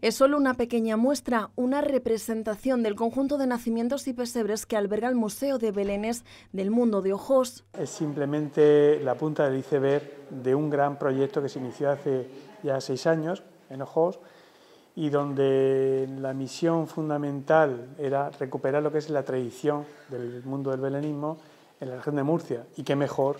Es solo una pequeña muestra, una representación del conjunto de nacimientos y pesebres que alberga el Museo de Belénes del Mundo de Ojos. Es simplemente la punta del iceberg de un gran proyecto que se inició hace ya seis años en Ojos y donde la misión fundamental era recuperar lo que es la tradición del mundo del belenismo en la región de Murcia. Y qué mejor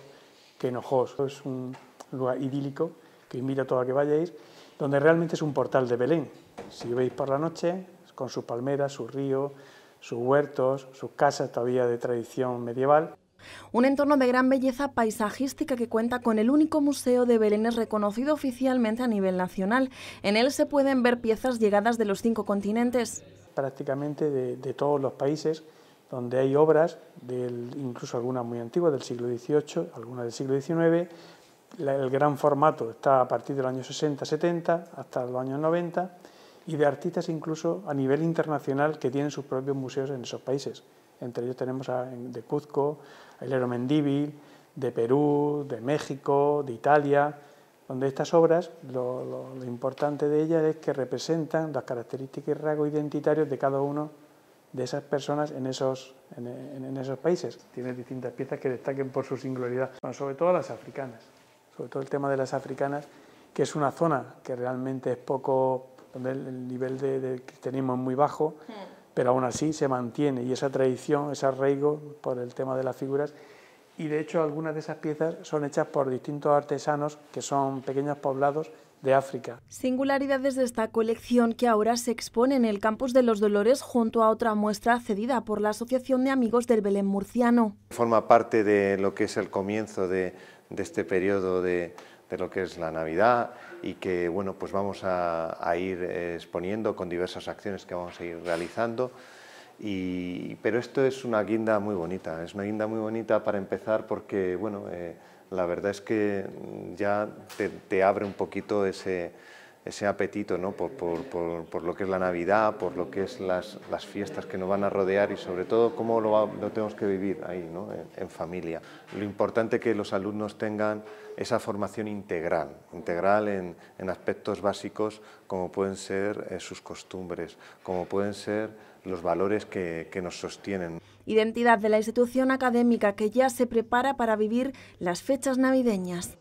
que en Ojos. Es un lugar idílico que invito a todo a que vayáis, donde realmente es un portal de Belén si veis por la noche, con sus palmeras, su río, sus huertos, sus casas todavía de tradición medieval. Un entorno de gran belleza paisajística que cuenta con el único museo de Belénes reconocido oficialmente a nivel nacional. En él se pueden ver piezas llegadas de los cinco continentes. Prácticamente de, todos los países donde hay obras, incluso algunas muy antiguas del siglo XVIII, algunas del siglo XIX. el gran formato está a partir del año 60-70 hasta los años 90 y de artistas incluso a nivel internacional que tienen sus propios museos en esos países. Entre ellos tenemos a, de Cuzco, a Hilero Mendívil, de Perú, de México, de Italia, donde estas obras, lo, importante de ellas es que representan las características y rasgos identitarios de cada uno de esas personas en esos, en, esos países. Tiene distintas piezas que destaquen por su singularidad, sobre todo las africanas, sobre todo el tema de las africanas, que es una zona que realmente es poco donde el, nivel de, cristianismo es muy bajo, hmm. pero aún así se mantiene y esa tradición, ese arraigo por el tema de las figuras. Y de hecho algunas de esas piezas son hechas por distintos artesanos que son pequeños poblados de África. Singularidades de esta colección que ahora se expone en el Campus de los Dolores junto a otra muestra cedida por la Asociación de Amigos del Belén Murciano. Forma parte de lo que es el comienzo de este periodo de, de lo que es la Navidad y que bueno, pues vamos a, ir exponiendo con diversas acciones que vamos a ir realizando. pero esto es una guinda muy bonita, es una guinda muy bonita para empezar porque bueno, eh, la verdad es que ya te abre un poquito ese, ese apetito ¿no? por, por, por, por, lo que es la Navidad, por lo que es las, las, fiestas que nos van a rodear y sobre todo cómo lo, lo tenemos que vivir ahí, ¿no? en, familia. Lo importante es que los alumnos tengan esa formación integral, integral en, en aspectos básicos como pueden ser eh, sus costumbres, como pueden ser los valores que, que nos sostienen. Identidad de la institución académica que ya se prepara para vivir las fechas navideñas.